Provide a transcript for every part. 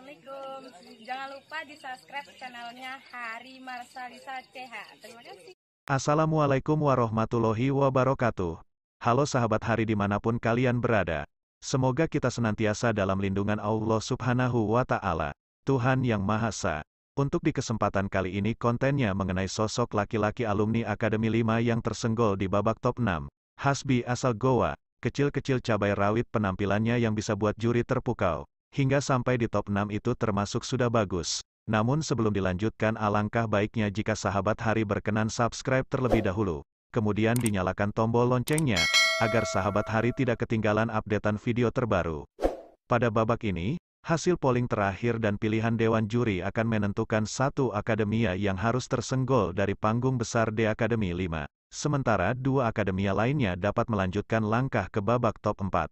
Assalamualaikum. Jangan lupa di subscribe channelnya Hari Marsalisa CH. Terima kasih. Assalamualaikum warahmatullahi wabarakatuh. Halo sahabat hari dimanapun kalian berada. Semoga kita senantiasa dalam lindungan Allah subhanahu wa ta'ala. Tuhan Yang Maha Esa. Untuk di kesempatan kali ini kontennya mengenai sosok laki-laki alumni Akademi 5 yang tersenggol di babak top 6. Hasbi asal Goa, kecil-kecil cabai rawit penampilannya yang bisa buat juri terpukau. Hingga sampai di top 6 itu termasuk sudah bagus. Namun sebelum dilanjutkan alangkah baiknya jika sahabat hari berkenan subscribe terlebih dahulu. Kemudian dinyalakan tombol loncengnya, agar sahabat hari tidak ketinggalan updatean video terbaru. Pada babak ini, hasil polling terakhir dan pilihan Dewan Juri akan menentukan satu akademia yang harus tersenggol dari panggung besar di Akademi 5. Sementara dua akademia lainnya dapat melanjutkan langkah ke babak top 4.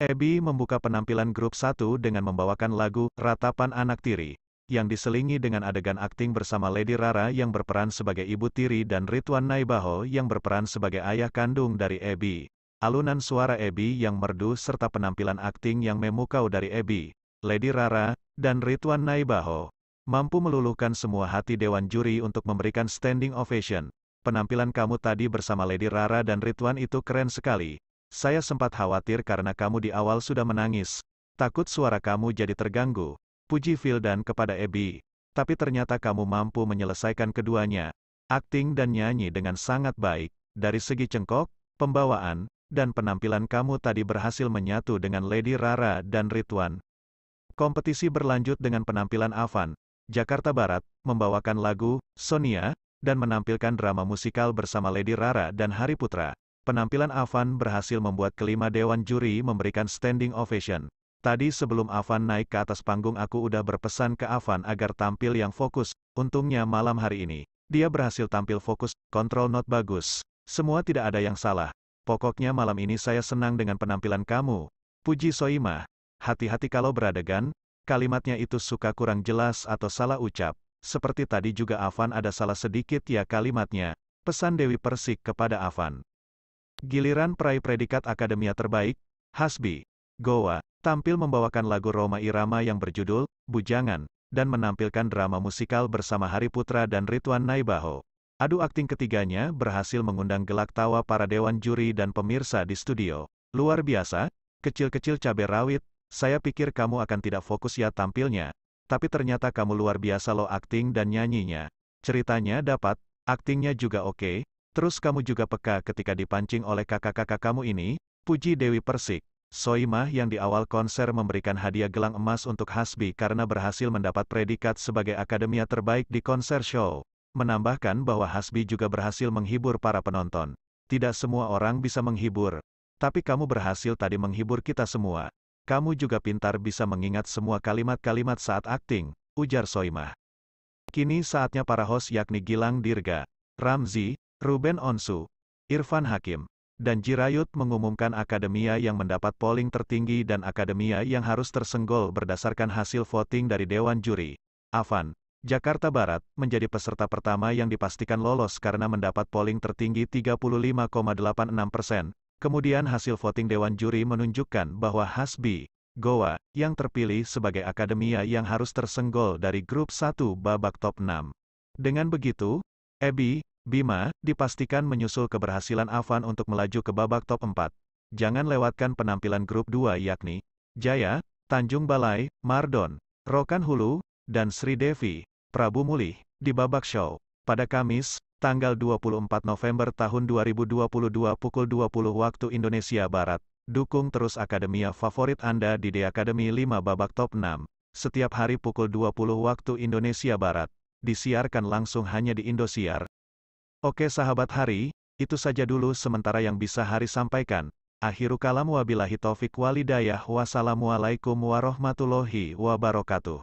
Ebi membuka penampilan grup satu dengan membawakan lagu Ratapan Anak Tiri, yang diselingi dengan adegan akting bersama Lady Rara yang berperan sebagai ibu tiri dan Ridwan Naibaho yang berperan sebagai ayah kandung dari Ebi. Alunan suara Ebi yang merdu serta penampilan akting yang memukau dari Ebi, Lady Rara, dan Ridwan Naibaho, mampu meluluhkan semua hati Dewan Juri untuk memberikan standing ovation. Penampilan kamu tadi bersama Lady Rara dan Ridwan itu keren sekali, saya sempat khawatir karena kamu di awal sudah menangis. Takut suara kamu jadi terganggu. Puji Phil dan kepada Ebi. Tapi ternyata kamu mampu menyelesaikan keduanya. Akting dan nyanyi dengan sangat baik. Dari segi cengkok, pembawaan, dan penampilan kamu tadi berhasil menyatu dengan Lady Rara dan Ridwan. Kompetisi berlanjut dengan penampilan Avan, Jakarta Barat, membawakan lagu, Sonia, dan menampilkan drama musikal bersama Lady Rara dan Hari Putra penampilan Avan berhasil membuat kelima dewan juri memberikan standing ovation. Tadi sebelum Avan naik ke atas panggung aku udah berpesan ke Avan agar tampil yang fokus, untungnya malam hari ini. Dia berhasil tampil fokus, kontrol not bagus. Semua tidak ada yang salah. Pokoknya malam ini saya senang dengan penampilan kamu. Puji Soima. Hati-hati kalau beradegan, kalimatnya itu suka kurang jelas atau salah ucap. Seperti tadi juga Avan ada salah sedikit ya kalimatnya. Pesan Dewi Persik kepada Avan. Giliran peraih predikat Akademia Terbaik, Hasbi, Goa, tampil membawakan lagu Roma Irama yang berjudul, Bujangan, dan menampilkan drama musikal bersama Hari Putra dan Ridwan Naibaho. Adu akting ketiganya berhasil mengundang gelak tawa para dewan juri dan pemirsa di studio. Luar biasa, kecil-kecil cabai rawit, saya pikir kamu akan tidak fokus ya tampilnya. Tapi ternyata kamu luar biasa lo akting dan nyanyinya. Ceritanya dapat, aktingnya juga oke, okay, Terus kamu juga peka ketika dipancing oleh kakak-kakak kamu ini, puji Dewi Persik. Soimah yang di awal konser memberikan hadiah gelang emas untuk Hasbi karena berhasil mendapat predikat sebagai akademia terbaik di konser show. Menambahkan bahwa Hasbi juga berhasil menghibur para penonton. Tidak semua orang bisa menghibur. Tapi kamu berhasil tadi menghibur kita semua. Kamu juga pintar bisa mengingat semua kalimat-kalimat saat akting, ujar Soimah. Kini saatnya para host yakni Gilang Dirga, Ramzi, Ruben Onsu, Irfan Hakim, dan Jirayut mengumumkan akademia yang mendapat polling tertinggi dan akademia yang harus tersenggol berdasarkan hasil voting dari Dewan Juri. Avan, Jakarta Barat, menjadi peserta pertama yang dipastikan lolos karena mendapat polling tertinggi 35,86 persen. Kemudian hasil voting Dewan Juri menunjukkan bahwa Hasbi, Goa, yang terpilih sebagai akademia yang harus tersenggol dari grup 1 babak top 6. Dengan begitu, Ebi, Bima, dipastikan menyusul keberhasilan Avan untuk melaju ke babak top 4. Jangan lewatkan penampilan grup 2 yakni Jaya, Tanjung Balai, Mardon, Rokan Hulu, dan Sri Devi, Prabu Mulih, di babak show. Pada Kamis, tanggal 24 November tahun 2022 pukul 20 waktu Indonesia Barat, dukung terus Akademia favorit Anda di The Academy 5 babak top 6, setiap hari pukul 20 waktu Indonesia Barat, disiarkan langsung hanya di Indosiar. Oke sahabat hari, itu saja dulu sementara yang bisa hari sampaikan. Akhiru kalam wabilahi taufik walidayah wassalamualaikum warahmatullahi wabarakatuh.